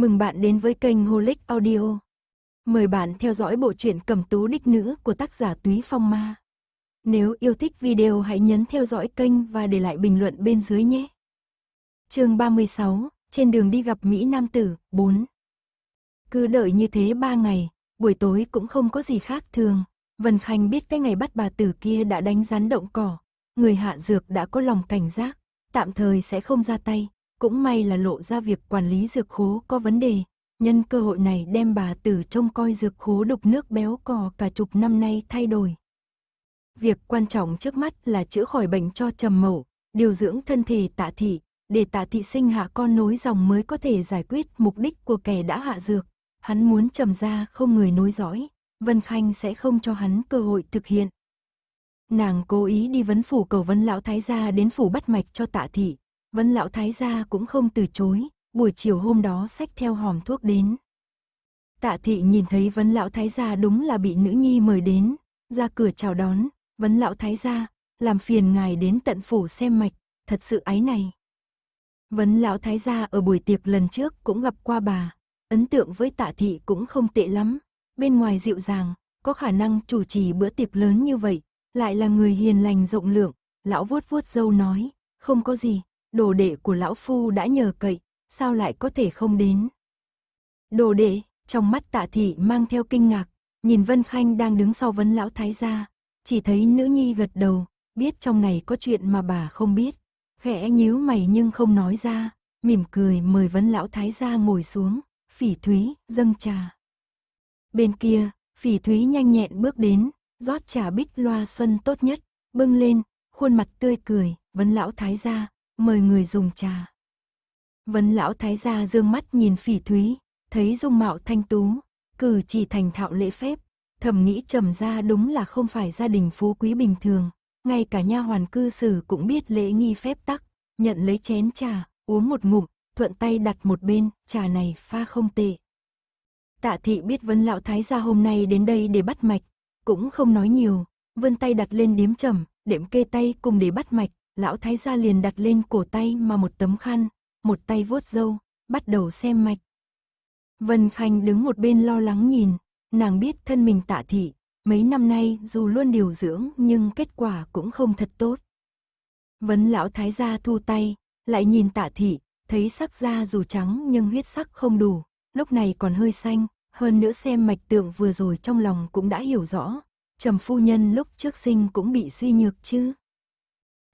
Mừng bạn đến với kênh Holic Audio. Mời bạn theo dõi bộ truyện Cẩm Tú Đích Nữ của tác giả Túy Phong Ma. Nếu yêu thích video hãy nhấn theo dõi kênh và để lại bình luận bên dưới nhé. chương 36, trên đường đi gặp Mỹ Nam Tử, 4. Cứ đợi như thế 3 ngày, buổi tối cũng không có gì khác thường. Vân Khanh biết cái ngày bắt bà tử kia đã đánh rắn động cỏ. Người hạ dược đã có lòng cảnh giác, tạm thời sẽ không ra tay, cũng may là lộ ra việc quản lý dược khố có vấn đề, nhân cơ hội này đem bà tử trông coi dược khố đục nước béo cò cả chục năm nay thay đổi. Việc quan trọng trước mắt là chữa khỏi bệnh cho trầm mẫu, điều dưỡng thân thể tạ thị, để tạ thị sinh hạ con nối dòng mới có thể giải quyết mục đích của kẻ đã hạ dược. Hắn muốn trầm ra không người nối dõi, Vân Khanh sẽ không cho hắn cơ hội thực hiện. Nàng cố ý đi vấn phủ cầu vấn lão thái gia đến phủ bắt mạch cho tạ thị, vân lão thái gia cũng không từ chối, buổi chiều hôm đó sách theo hòm thuốc đến. Tạ thị nhìn thấy vấn lão thái gia đúng là bị nữ nhi mời đến, ra cửa chào đón, vấn lão thái gia, làm phiền ngài đến tận phủ xem mạch, thật sự ái này. Vấn lão thái gia ở buổi tiệc lần trước cũng gặp qua bà, ấn tượng với tạ thị cũng không tệ lắm, bên ngoài dịu dàng, có khả năng chủ trì bữa tiệc lớn như vậy, lại là người hiền lành rộng lượng, lão vuốt vuốt dâu nói, không có gì, đồ đệ của lão phu đã nhờ cậy, sao lại có thể không đến? Đồ đệ, trong mắt tạ thị mang theo kinh ngạc, nhìn Vân Khanh đang đứng sau vấn lão thái gia, chỉ thấy nữ nhi gật đầu, biết trong này có chuyện mà bà không biết, khẽ nhíu mày nhưng không nói ra, mỉm cười mời vấn lão thái gia ngồi xuống, phỉ thúy, dâng trà. Bên kia, phỉ thúy nhanh nhẹn bước đến, rót trà bích loa xuân tốt nhất, bưng lên, khuôn mặt tươi cười, vấn lão thái gia, mời người dùng trà. Vân lão thái gia dương mắt nhìn phỉ thúy, thấy dung mạo thanh tú, cử chỉ thành thạo lễ phép, thầm nghĩ trầm gia đúng là không phải gia đình phú quý bình thường, ngay cả nha hoàn cư xử cũng biết lễ nghi phép tắc, nhận lấy chén trà, uống một ngụm, thuận tay đặt một bên, trà này pha không tệ. Tạ thị biết Vân lão thái gia hôm nay đến đây để bắt mạch, cũng không nói nhiều, vươn tay đặt lên điếm trầm, đệm kê tay cùng để bắt mạch, lão thái gia liền đặt lên cổ tay mà một tấm khăn, một tay vuốt râu, bắt đầu xem mạch. Vân Khanh đứng một bên lo lắng nhìn, nàng biết thân mình tạ thị, mấy năm nay dù luôn điều dưỡng nhưng kết quả cũng không thật tốt. Vấn lão thái gia thu tay, lại nhìn tạ thị, thấy sắc da dù trắng nhưng huyết sắc không đủ, lúc này còn hơi xanh, hơn nữa xem mạch tượng vừa rồi trong lòng cũng đã hiểu rõ, trầm phu nhân lúc trước sinh cũng bị suy nhược chứ.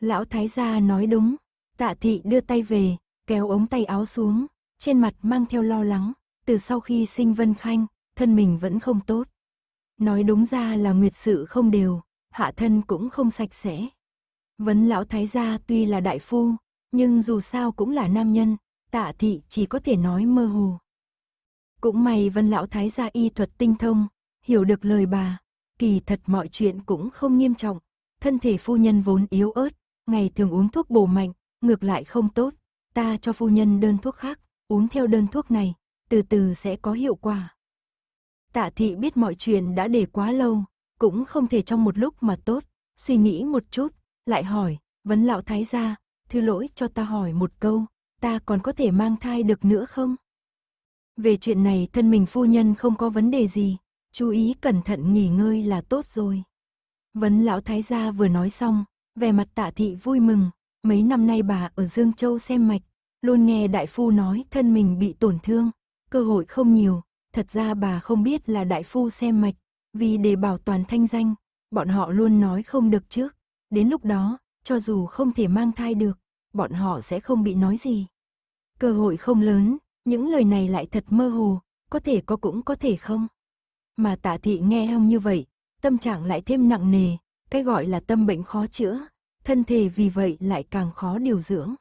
Lão thái gia nói đúng, tạ thị đưa tay về, kéo ống tay áo xuống, trên mặt mang theo lo lắng, từ sau khi sinh Vân Khanh, thân mình vẫn không tốt. Nói đúng ra là nguyệt sự không đều, hạ thân cũng không sạch sẽ. Vấn lão thái gia tuy là đại phu, nhưng dù sao cũng là nam nhân, tạ thị chỉ có thể nói mơ hồ. Cũng may vân lão thái gia y thuật tinh thông, hiểu được lời bà, kỳ thật mọi chuyện cũng không nghiêm trọng, thân thể phu nhân vốn yếu ớt, ngày thường uống thuốc bổ mạnh, ngược lại không tốt, ta cho phu nhân đơn thuốc khác, uống theo đơn thuốc này, từ từ sẽ có hiệu quả. Tạ thị biết mọi chuyện đã để quá lâu, cũng không thể trong một lúc mà tốt, suy nghĩ một chút, lại hỏi, vấn lão thái gia, thứ lỗi cho ta hỏi một câu, ta còn có thể mang thai được nữa không? Về chuyện này thân mình phu nhân không có vấn đề gì, chú ý cẩn thận nghỉ ngơi là tốt rồi. Vấn lão thái gia vừa nói xong, về mặt tạ thị vui mừng, mấy năm nay bà ở Dương Châu xem mạch, luôn nghe đại phu nói thân mình bị tổn thương, cơ hội không nhiều, thật ra bà không biết là đại phu xem mạch, vì để bảo toàn thanh danh, bọn họ luôn nói không được trước, đến lúc đó, cho dù không thể mang thai được, bọn họ sẽ không bị nói gì. Cơ hội không lớn, những lời này lại thật mơ hồ, có thể có cũng có thể không. Mà tạ thị nghe hông như vậy, tâm trạng lại thêm nặng nề, cái gọi là tâm bệnh khó chữa, thân thể vì vậy lại càng khó điều dưỡng.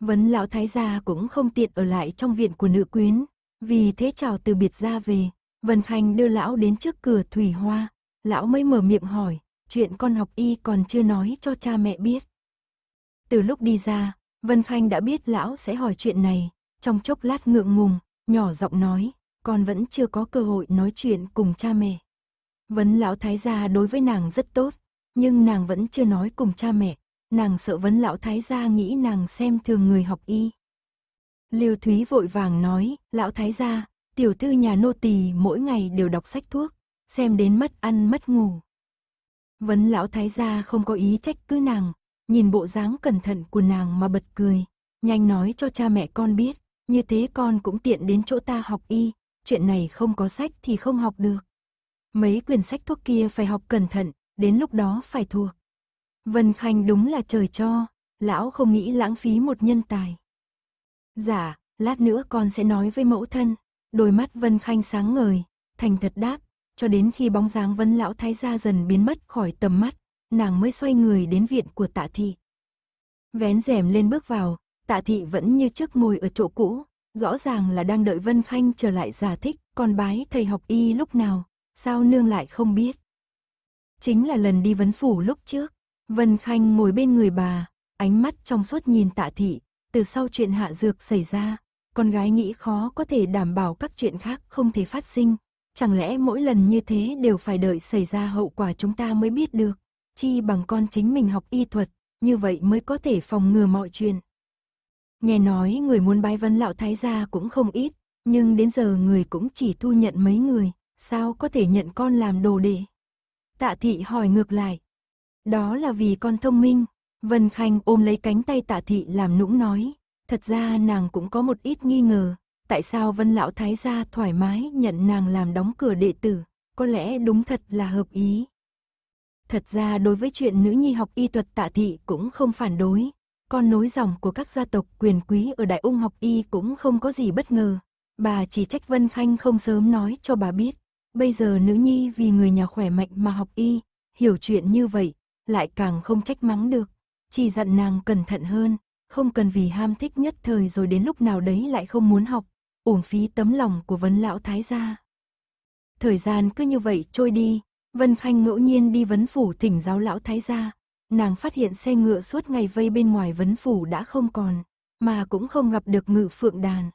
Vấn lão thái gia cũng không tiện ở lại trong viện của nữ quyến, vì thế chào từ biệt ra về, Vân Khanh đưa lão đến trước cửa Thủy Hoa, lão mới mở miệng hỏi, chuyện con học y còn chưa nói cho cha mẹ biết. Từ lúc đi ra, Vân Khanh đã biết lão sẽ hỏi chuyện này, trong chốc lát ngượng ngùng, nhỏ giọng nói, con vẫn chưa có cơ hội nói chuyện cùng cha mẹ. Vấn lão thái gia đối với nàng rất tốt, nhưng nàng vẫn chưa nói cùng cha mẹ, nàng sợ vấn lão thái gia nghĩ nàng xem thường người học y. Liêu Thúy vội vàng nói, lão thái gia, tiểu thư nhà nô tỳ mỗi ngày đều đọc sách thuốc, xem đến mất ăn mất ngủ. Vấn lão thái gia không có ý trách cứ nàng, nhìn bộ dáng cẩn thận của nàng mà bật cười, nhanh nói cho cha mẹ con biết, như thế con cũng tiện đến chỗ ta học y, chuyện này không có sách thì không học được. Mấy quyển sách thuốc kia phải học cẩn thận, đến lúc đó phải thuộc. Vân Khanh đúng là trời cho, lão không nghĩ lãng phí một nhân tài. Dạ, lát nữa con sẽ nói với mẫu thân. Đôi mắt Vân Khanh sáng ngời, thành thật đáp, cho đến khi bóng dáng Vân Lão Thái gia dần biến mất khỏi tầm mắt, nàng mới xoay người đến viện của tạ thị. Vén rèm lên bước vào, tạ thị vẫn như trước ngồi ở chỗ cũ, rõ ràng là đang đợi Vân Khanh trở lại giả thích, con bái thầy học y lúc nào sao nương lại không biết? Chính là lần đi vấn phủ lúc trước, Vân Khanh ngồi bên người bà, ánh mắt trong suốt nhìn tạ thị, từ sau chuyện hạ dược xảy ra, con gái nghĩ khó có thể đảm bảo các chuyện khác không thể phát sinh, chẳng lẽ mỗi lần như thế đều phải đợi xảy ra hậu quả chúng ta mới biết được, chi bằng con chính mình học y thuật, như vậy mới có thể phòng ngừa mọi chuyện. Nghe nói người muốn bái vân lão thái gia cũng không ít, nhưng đến giờ người cũng chỉ thu nhận mấy người, sao có thể nhận con làm đồ đệ? Tạ thị hỏi ngược lại. Đó là vì con thông minh. Vân Khanh ôm lấy cánh tay tạ thị làm nũng nói. Thật ra nàng cũng có một ít nghi ngờ. Tại sao Vân Lão Thái gia thoải mái nhận nàng làm đóng cửa đệ tử? Có lẽ đúng thật là hợp ý. Thật ra đối với chuyện nữ nhi học y thuật tạ thị cũng không phản đối. Con nối dòng của các gia tộc quyền quý ở Đại Ung học y cũng không có gì bất ngờ. Bà chỉ trách Vân Khanh không sớm nói cho bà biết. Bây giờ nữ nhi vì người nhà khỏe mạnh mà học y, hiểu chuyện như vậy, lại càng không trách mắng được. Chỉ dặn nàng cẩn thận hơn, không cần vì ham thích nhất thời rồi đến lúc nào đấy lại không muốn học, uổng phí tấm lòng của vấn lão thái gia. Thời gian cứ như vậy trôi đi, Vân Khanh ngẫu nhiên đi vấn phủ thỉnh giáo lão thái gia. Nàng phát hiện xe ngựa suốt ngày vây bên ngoài vấn phủ đã không còn, mà cũng không gặp được ngự phượng đàn.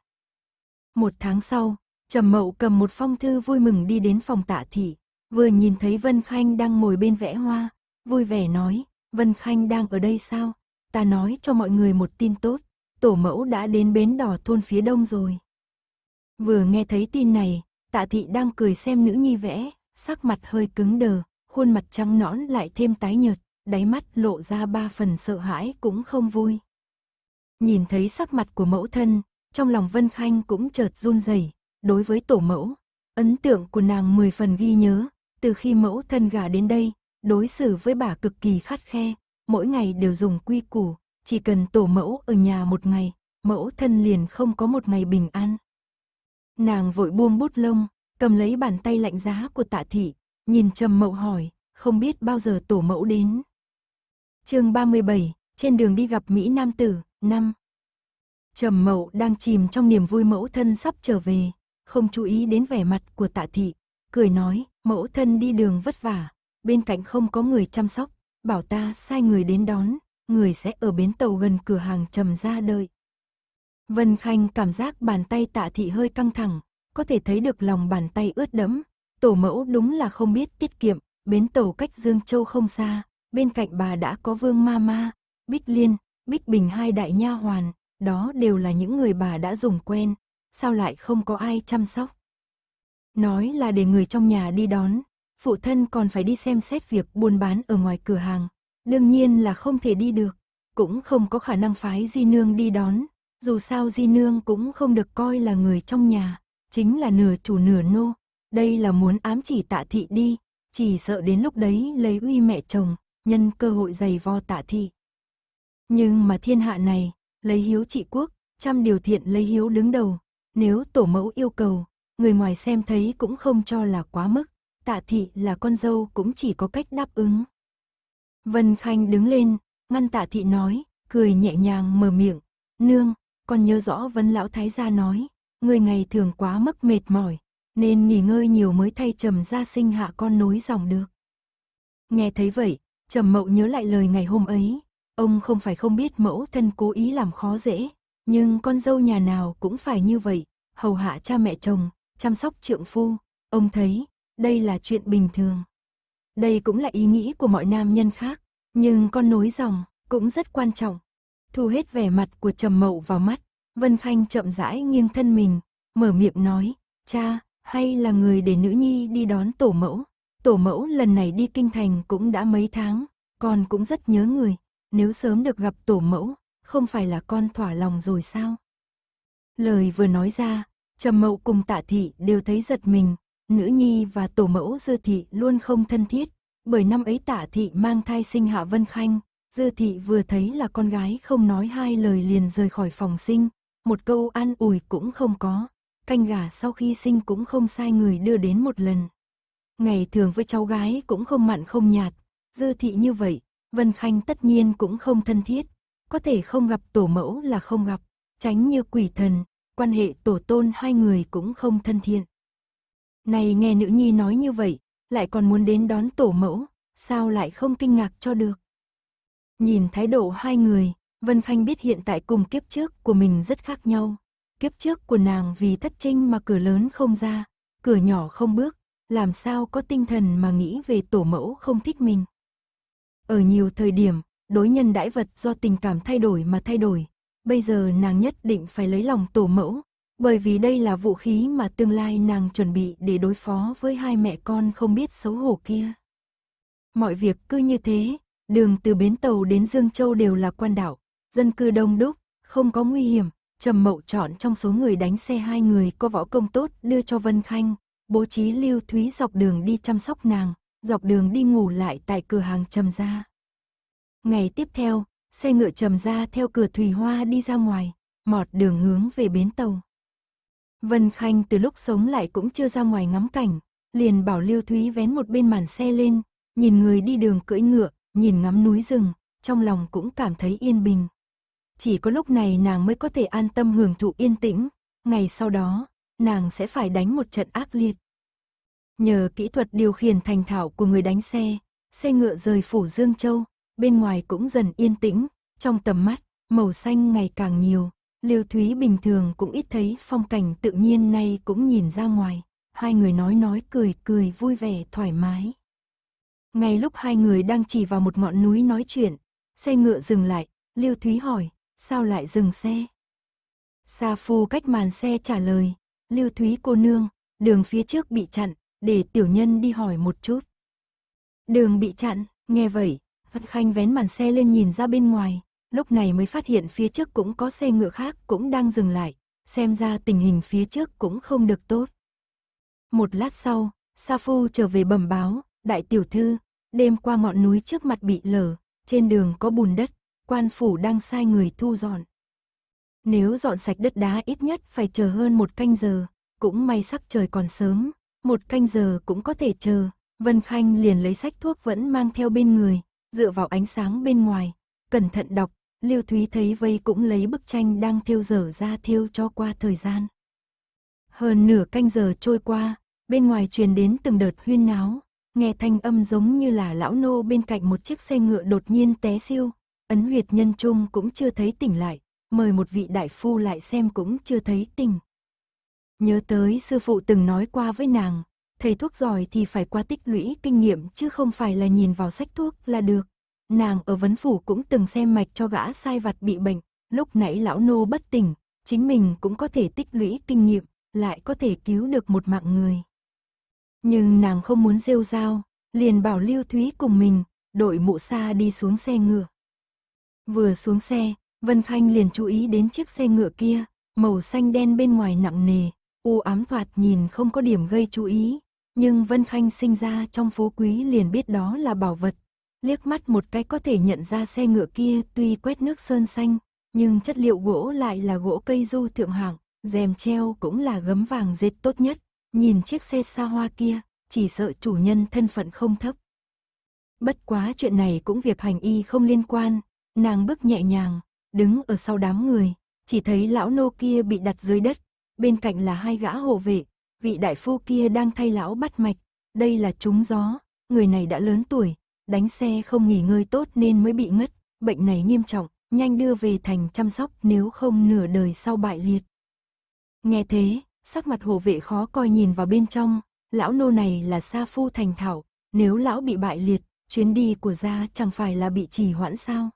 Một tháng sau, Trầm Mậu cầm một phong thư vui mừng đi đến phòng tạ thị, vừa nhìn thấy Vân Khanh đang ngồi bên vẽ hoa, vui vẻ nói, Vân Khanh đang ở đây sao? Ta nói cho mọi người một tin tốt, tổ mẫu đã đến bến đỏ thôn phía đông rồi. Vừa nghe thấy tin này, tạ thị đang cười xem nữ nhi vẽ, sắc mặt hơi cứng đờ, khuôn mặt trắng nõn lại thêm tái nhợt, đáy mắt lộ ra ba phần sợ hãi cũng không vui. Nhìn thấy sắc mặt của mẫu thân, trong lòng Vân Khanh cũng chợt run rẩy, đối với tổ mẫu. Ấn tượng của nàng mười phần ghi nhớ, từ khi mẫu thân gà đến đây, đối xử với bà cực kỳ khắt khe, mỗi ngày đều dùng quy củ, chỉ cần tổ mẫu ở nhà một ngày, mẫu thân liền không có một ngày bình an. Nàng vội buông bút lông, cầm lấy bàn tay lạnh giá của tạ thị, nhìn trầm mẫu hỏi, không biết bao giờ tổ mẫu đến. chương 37, trên đường đi gặp Mỹ Nam Tử, năm Trầm mậu đang chìm trong niềm vui mẫu thân sắp trở về, không chú ý đến vẻ mặt của tạ thị, cười nói, mẫu thân đi đường vất vả, bên cạnh không có người chăm sóc, bảo ta sai người đến đón, người sẽ ở bến tàu gần cửa hàng trầm ra đợi. Vân Khanh cảm giác bàn tay tạ thị hơi căng thẳng, có thể thấy được lòng bàn tay ướt đẫm, tổ mẫu đúng là không biết tiết kiệm, bến tàu cách Dương Châu không xa, bên cạnh bà đã có Vương Ma Ma, Bích Liên, Bích Bình hai đại nha hoàn, đó đều là những người bà đã dùng quen, sao lại không có ai chăm sóc. Nói là để người trong nhà đi đón, phụ thân còn phải đi xem xét việc buôn bán ở ngoài cửa hàng, đương nhiên là không thể đi được, cũng không có khả năng phái Di Nương đi đón, dù sao Di Nương cũng không được coi là người trong nhà, chính là nửa chủ nửa nô, đây là muốn ám chỉ tạ thị đi, chỉ sợ đến lúc đấy lấy uy mẹ chồng, nhân cơ hội giày vo tạ thị. Nhưng mà thiên hạ này, lấy hiếu trị quốc, trăm điều thiện lấy hiếu đứng đầu, nếu tổ mẫu yêu cầu, người ngoài xem thấy cũng không cho là quá mức, tạ thị là con dâu cũng chỉ có cách đáp ứng. Vân Khanh đứng lên, ngăn tạ thị nói, cười nhẹ nhàng mở miệng, nương, con nhớ rõ Vân Lão Thái gia nói, người ngày thường quá mức mệt mỏi, nên nghỉ ngơi nhiều mới thay trầm ra sinh hạ con nối dòng được. Nghe thấy vậy, trầm mậu nhớ lại lời ngày hôm ấy, ông không phải không biết mẫu thân cố ý làm khó dễ, nhưng con dâu nhà nào cũng phải như vậy, hầu hạ cha mẹ chồng, chăm sóc trượng phu, ông thấy, đây là chuyện bình thường. Đây cũng là ý nghĩ của mọi nam nhân khác, nhưng con nối dòng cũng rất quan trọng. Thu hết vẻ mặt của Trầm Mậu vào mắt, Vân Khanh chậm rãi nghiêng thân mình, mở miệng nói, cha, hay là người để nữ nhi đi đón tổ mẫu. Tổ mẫu lần này đi kinh thành cũng đã mấy tháng, con cũng rất nhớ người, nếu sớm được gặp tổ mẫu, không phải là con thỏa lòng rồi sao? Lời vừa nói ra, Trầm Mậu cùng Tạ Thị đều thấy giật mình, nữ nhi và tổ mẫu Dư Thị luôn không thân thiết, bởi năm ấy Tạ Thị mang thai sinh Hạ Vân Khanh, Dư Thị vừa thấy là con gái không nói hai lời liền rời khỏi phòng sinh, một câu an ủi cũng không có, canh gà sau khi sinh cũng không sai người đưa đến một lần. Ngày thường với cháu gái cũng không mặn không nhạt, Dư Thị như vậy, Vân Khanh tất nhiên cũng không thân thiết, có thể không gặp tổ mẫu là không gặp, tránh như quỷ thần, quan hệ tổ tôn hai người cũng không thân thiện. Này nghe nữ nhi nói như vậy, lại còn muốn đến đón tổ mẫu, sao lại không kinh ngạc cho được. Nhìn thái độ hai người, Vân Khanh biết hiện tại cùng kiếp trước của mình rất khác nhau. Kiếp trước của nàng vì thất trinh mà cửa lớn không ra, cửa nhỏ không bước, làm sao có tinh thần mà nghĩ về tổ mẫu không thích mình. Ở nhiều thời điểm, đối nhân đãi vật do tình cảm thay đổi mà thay đổi. Bây giờ nàng nhất định phải lấy lòng tổ mẫu, bởi vì đây là vũ khí mà tương lai nàng chuẩn bị để đối phó với hai mẹ con không biết xấu hổ kia. Mọi việc cứ như thế, đường từ bến tàu đến Dương Châu đều là quan đảo, dân cư đông đúc, không có nguy hiểm. Trầm Mậu chọn trong số người đánh xe hai người có võ công tốt đưa cho Vân Khanh, bố trí Lưu Thúy dọc đường đi chăm sóc nàng, dọc đường đi ngủ lại tại cửa hàng Trầm gia. Ngày tiếp theo, xe ngựa trầm ra theo cửa Thủy Hoa đi ra ngoài, mọt đường hướng về bến tàu. Vân Khanh từ lúc sống lại cũng chưa ra ngoài ngắm cảnh, liền bảo Lưu Thúy vén một bên màn xe lên, nhìn người đi đường cưỡi ngựa, nhìn ngắm núi rừng, trong lòng cũng cảm thấy yên bình. Chỉ có lúc này nàng mới có thể an tâm hưởng thụ yên tĩnh, ngày sau đó, nàng sẽ phải đánh một trận ác liệt. Nhờ kỹ thuật điều khiển thành thạo của người đánh xe, xe ngựa rời phủ Dương Châu, bên ngoài cũng dần yên tĩnh, trong tầm mắt, màu xanh ngày càng nhiều. Liêu Thúy bình thường cũng ít thấy phong cảnh tự nhiên nay cũng nhìn ra ngoài, hai người nói nói cười cười vui vẻ thoải mái. Ngay lúc hai người đang chỉ vào một ngọn núi nói chuyện, xe ngựa dừng lại, Liêu Thúy hỏi, sao lại dừng xe? Sa Phu cách màn xe trả lời, Liêu Thúy cô nương, đường phía trước bị chặn, để tiểu nhân đi hỏi một chút. Đường bị chặn, nghe vậy, Hân Khanh vén màn xe lên nhìn ra bên ngoài, lúc này mới phát hiện phía trước cũng có xe ngựa khác cũng đang dừng lại, xem ra tình hình phía trước cũng không được tốt. Một lát sau, Sa Phu trở về bẩm báo, đại tiểu thư, đêm qua ngọn núi trước mặt bị lở, trên đường có bùn đất, quan phủ đang sai người thu dọn. Nếu dọn sạch đất đá ít nhất phải chờ hơn một canh giờ, cũng may sắc trời còn sớm, một canh giờ cũng có thể chờ. Vân Khanh liền lấy sách thuốc vẫn mang theo bên người, dựa vào ánh sáng bên ngoài, cẩn thận đọc, lưu Thúy thấy vây cũng lấy bức tranh đang thiêu dở ra thiêu cho qua thời gian. Hơn nửa canh giờ trôi qua, bên ngoài truyền đến từng đợt huyên náo, nghe thanh âm giống như là lão nô bên cạnh một chiếc xe ngựa đột nhiên té siêu, ấn huyệt nhân trung cũng chưa thấy tỉnh lại, mời một vị đại phu lại xem cũng chưa thấy tỉnh. Nhớ tới sư phụ từng nói qua với nàng, thầy thuốc giỏi thì phải qua tích lũy kinh nghiệm chứ không phải là nhìn vào sách thuốc là được. Nàng ở vấn phủ cũng từng xem mạch cho gã sai vặt bị bệnh, lúc nãy lão nô bất tỉnh, chính mình cũng có thể tích lũy kinh nghiệm, lại có thể cứu được một mạng người. Nhưng nàng không muốn rêu rao, liền bảo Lưu Thúy cùng mình, đội mụ xa đi xuống xe ngựa. Vừa xuống xe, Vân Khanh liền chú ý đến chiếc xe ngựa kia, màu xanh đen bên ngoài nặng nề, u ám thoạt nhìn không có điểm gây chú ý, nhưng Vân Khanh sinh ra trong phố quý liền biết đó là bảo vật. Liếc mắt một cái có thể nhận ra xe ngựa kia tuy quét nước sơn xanh, nhưng chất liệu gỗ lại là gỗ cây du thượng hạng, rèm treo cũng là gấm vàng dệt tốt nhất. Nhìn chiếc xe xa hoa kia, chỉ sợ chủ nhân thân phận không thấp. Bất quá chuyện này cũng việc hành y không liên quan, nàng bước nhẹ nhàng, đứng ở sau đám người, chỉ thấy lão nô kia bị đặt dưới đất, bên cạnh là hai gã hộ vệ, vị đại phu kia đang thay lão bắt mạch, đây là trúng gió, người này đã lớn tuổi, đánh xe không nghỉ ngơi tốt nên mới bị ngất, bệnh này nghiêm trọng, nhanh đưa về thành chăm sóc nếu không nửa đời sau bại liệt. Nghe thế, sắc mặt hồ vệ khó coi nhìn vào bên trong, lão nô này là sa phu thành thảo, nếu lão bị bại liệt, chuyến đi của gia chẳng phải là bị trì hoãn sao.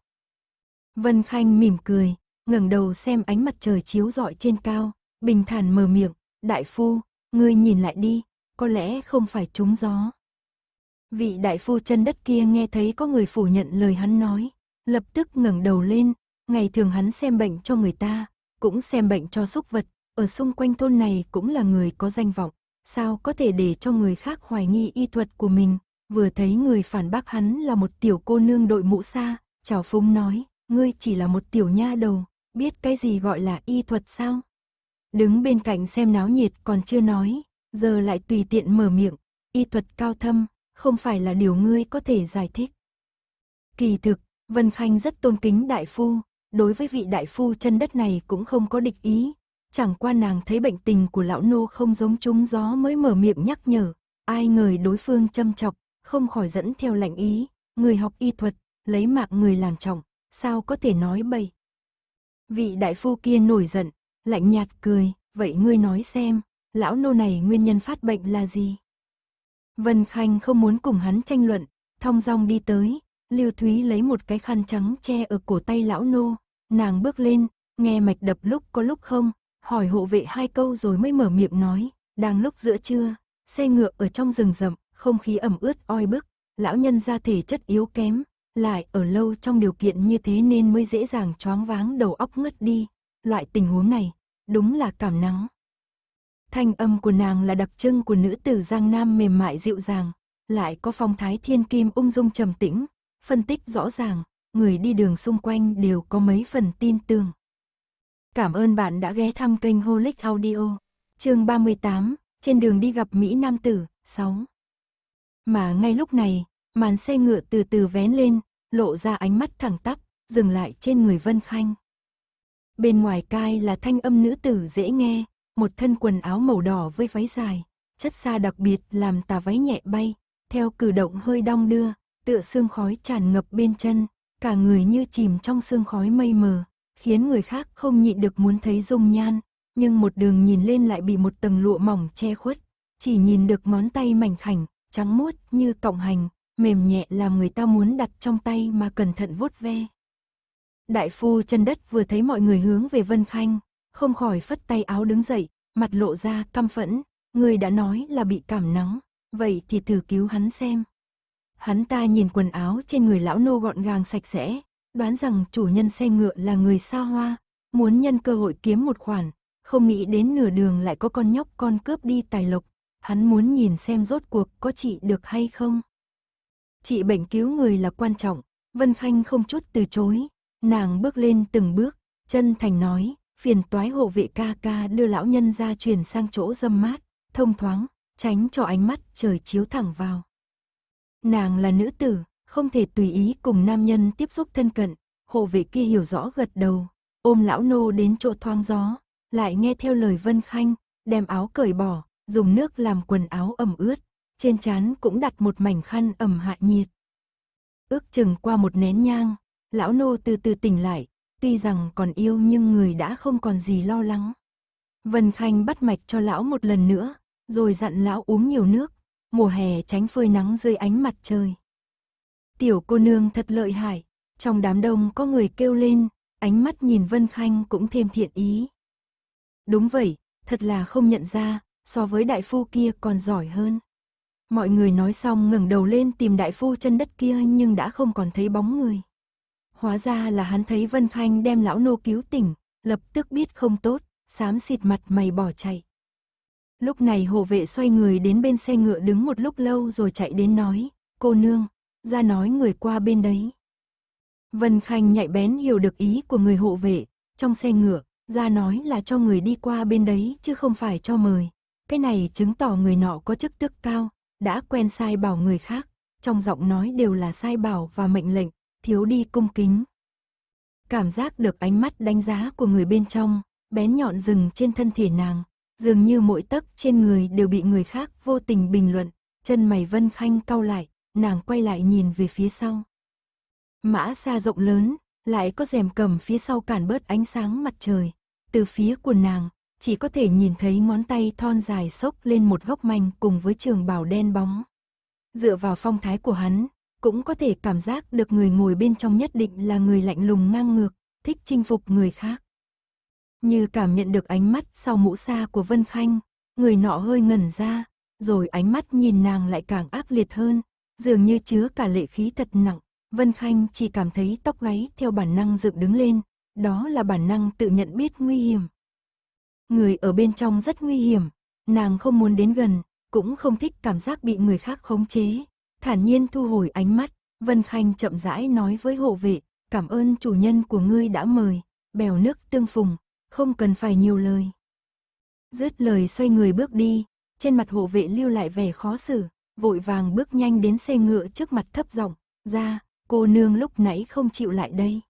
Vân Khanh mỉm cười, ngẩng đầu xem ánh mặt trời chiếu rọi trên cao, bình thản mở miệng, đại phu, Ngươi nhìn lại đi, có lẽ không phải trúng gió. Vị đại phu chân đất kia nghe thấy có người phủ nhận lời hắn nói, lập tức ngẩng đầu lên, ngày thường hắn xem bệnh cho người ta, cũng xem bệnh cho súc vật, ở xung quanh thôn này cũng là người có danh vọng, sao có thể để cho người khác hoài nghi y thuật của mình. Vừa thấy người phản bác hắn là một tiểu cô nương đội mũ xa, chào phúng nói, ngươi chỉ là một tiểu nha đầu, biết cái gì gọi là y thuật sao? Đứng bên cạnh xem náo nhiệt còn chưa nói, giờ lại tùy tiện mở miệng, y thuật cao thâm, không phải là điều ngươi có thể giải thích. Kỳ thực, Vân Khanh rất tôn kính đại phu, đối với vị đại phu chân đất này cũng không có địch ý, chẳng qua nàng thấy bệnh tình của lão nô không giống trúng gió mới mở miệng nhắc nhở, ai ngờ đối phương châm chọc, không khỏi dẫn theo lạnh ý, người học y thuật, lấy mạng người làm trọng, sao có thể nói bậy. Vị đại phu kia nổi giận, lạnh nhạt cười, vậy ngươi nói xem, lão nô này nguyên nhân phát bệnh là gì? Vân Khanh không muốn cùng hắn tranh luận, thong dong đi tới, Lưu Thúy lấy một cái khăn trắng che ở cổ tay lão nô, nàng bước lên, nghe mạch đập lúc có lúc không, hỏi hộ vệ hai câu rồi mới mở miệng nói, đang lúc giữa trưa, xe ngựa ở trong rừng rậm, không khí ẩm ướt oi bức, lão nhân ra thể chất yếu kém, lại ở lâu trong điều kiện như thế nên mới dễ dàng choáng váng đầu óc ngất đi, loại tình huống này, đúng là cảm nắng. Thanh âm của nàng là đặc trưng của nữ tử Giang Nam mềm mại dịu dàng, lại có phong thái thiên kim ung dung trầm tĩnh, phân tích rõ ràng, người đi đường xung quanh đều có mấy phần tin tưởng. Cảm ơn bạn đã ghé thăm kênh Holic Audio. Chương 38, trên đường đi gặp Mỹ Nam Tử, 6. Mà ngay lúc này, màn xe ngựa từ từ vén lên, lộ ra ánh mắt thẳng tắp, dừng lại trên người Vân Khanh. Bên ngoài cai là thanh âm nữ tử dễ nghe, một thân quần áo màu đỏ với váy dài, chất xa đặc biệt làm tà váy nhẹ bay, theo cử động hơi đong đưa, tựa sương khói tràn ngập bên chân, cả người như chìm trong sương khói mây mờ, khiến người khác không nhịn được muốn thấy dung nhan, nhưng một đường nhìn lên lại bị một tầng lụa mỏng che khuất, chỉ nhìn được ngón tay mảnh khảnh, trắng muốt như cọng hành, mềm nhẹ làm người ta muốn đặt trong tay mà cẩn thận vuốt ve. Đại phu chân đất vừa thấy mọi người hướng về Vân Khanh, không khỏi phất tay áo đứng dậy, mặt lộ ra căm phẫn, người đã nói là bị cảm nắng, vậy thì thử cứu hắn xem. Hắn ta nhìn quần áo trên người lão nô gọn gàng sạch sẽ, đoán rằng chủ nhân xe ngựa là người xa hoa, muốn nhân cơ hội kiếm một khoản, không nghĩ đến nửa đường lại có con nhóc con cướp đi tài lộc, hắn muốn nhìn xem rốt cuộc có trị được hay không. Trị bệnh cứu người là quan trọng, Vân Khanh không chút từ chối, Nàng bước lên từng bước, chân thành nói, phiền toái hộ vệ ca ca đưa lão nhân ra chuyển sang chỗ dâm mát, thông thoáng, tránh cho ánh mắt trời chiếu thẳng vào. Nàng là nữ tử, không thể tùy ý cùng nam nhân tiếp xúc thân cận, hộ vệ kia hiểu rõ gật đầu, ôm lão nô đến chỗ thoáng gió, lại nghe theo lời Vân Khanh, đem áo cởi bỏ, dùng nước làm quần áo ẩm ướt, trên trán cũng đặt một mảnh khăn ẩm hạ nhiệt. Ước chừng qua một nén nhang, Lão nô từ từ tỉnh lại, tuy rằng còn yêu nhưng người đã không còn gì lo lắng. Vân Khanh bắt mạch cho lão một lần nữa, rồi dặn lão uống nhiều nước, mùa hè tránh phơi nắng dưới ánh mặt trời. Tiểu cô nương thật lợi hại, trong đám đông có người kêu lên, ánh mắt nhìn Vân Khanh cũng thêm thiện ý. Đúng vậy, thật là không nhận ra, so với đại phu kia còn giỏi hơn. Mọi người nói xong ngừng đầu lên tìm đại phu chân đất kia nhưng đã không còn thấy bóng người. Hóa ra là hắn thấy Vân Khanh đem lão nô cứu tỉnh, lập tức biết không tốt, xám xịt mặt mày bỏ chạy. Lúc này hồ vệ xoay người đến bên xe ngựa đứng một lúc lâu rồi chạy đến nói, cô nương, ra nói người qua bên đấy. Vân Khanh nhạy bén hiểu được ý của người hộ vệ, trong xe ngựa, ra nói là cho người đi qua bên đấy chứ không phải cho mời. Cái này chứng tỏ người nọ có chức tước cao, đã quen sai bảo người khác, trong giọng nói đều là sai bảo và mệnh lệnh, thiếu đi cung kính. Cảm giác được ánh mắt đánh giá của người bên trong, bén nhọn rừng trên thân thể nàng, dường như mỗi tấc trên người đều bị người khác vô tình bình luận, chân mày Vân Khanh cau lại, nàng quay lại nhìn về phía sau. Mã xa rộng lớn, lại có rèm cầm phía sau cản bớt ánh sáng mặt trời, từ phía của nàng, chỉ có thể nhìn thấy ngón tay thon dài xốc lên một góc manh cùng với trường bào đen bóng. Dựa vào phong thái của hắn, cũng có thể cảm giác được người ngồi bên trong nhất định là người lạnh lùng ngang ngược, thích chinh phục người khác. Như cảm nhận được ánh mắt sau mũ xa của Vân Khanh, người nọ hơi ngẩn ra, rồi ánh mắt nhìn nàng lại càng ác liệt hơn, dường như chứa cả lệ khí thật nặng. Vân Khanh chỉ cảm thấy tóc gáy theo bản năng dựng đứng lên, đó là bản năng tự nhận biết nguy hiểm. Người ở bên trong rất nguy hiểm, nàng không muốn đến gần, cũng không thích cảm giác bị người khác khống chế, thản nhiên thu hồi ánh mắt, Vân Khanh chậm rãi nói với hộ vệ, cảm ơn chủ nhân của ngươi đã mời, bèo nước tương phùng, không cần phải nhiều lời. Dứt lời xoay người bước đi, trên mặt hộ vệ lưu lại vẻ khó xử, vội vàng bước nhanh đến xe ngựa trước mặt thấp giọng, ra, cô nương lúc nãy không chịu lại đây.